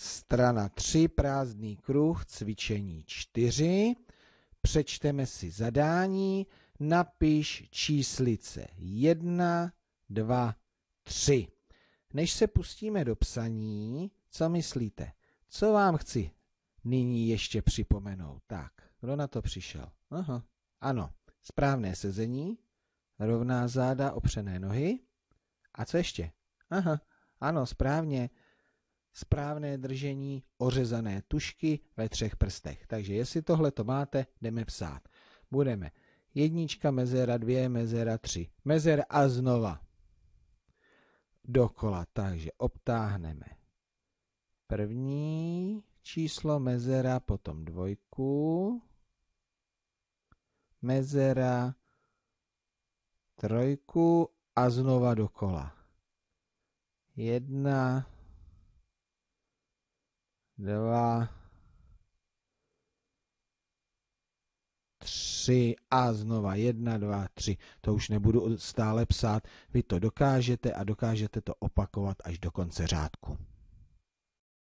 Strana 3, prázdný kruh, cvičení 4. Přečteme si zadání, napiš číslice 1, 2, 3. Než se pustíme do psaní, co myslíte? Co vám chci nyní ještě připomenout? Tak, kdo na to přišel? Aha, ano, správné sezení, rovná záda, opřené nohy. A co ještě? Aha, ano, správně správné držení ořezané tušky ve třech prstech. Takže jestli tohle to máte, jdeme psát. Budeme jednička, mezera, dvě, mezera, tři. Mezer a znova. Dokola, takže obtáhneme první číslo mezera, potom dvojku, mezera, trojku a znova dokola. Jedna, dva, tři a znova jedna, dva, tři. To už nebudu stále psát. Vy to dokážete a dokážete to opakovat až do konce řádku.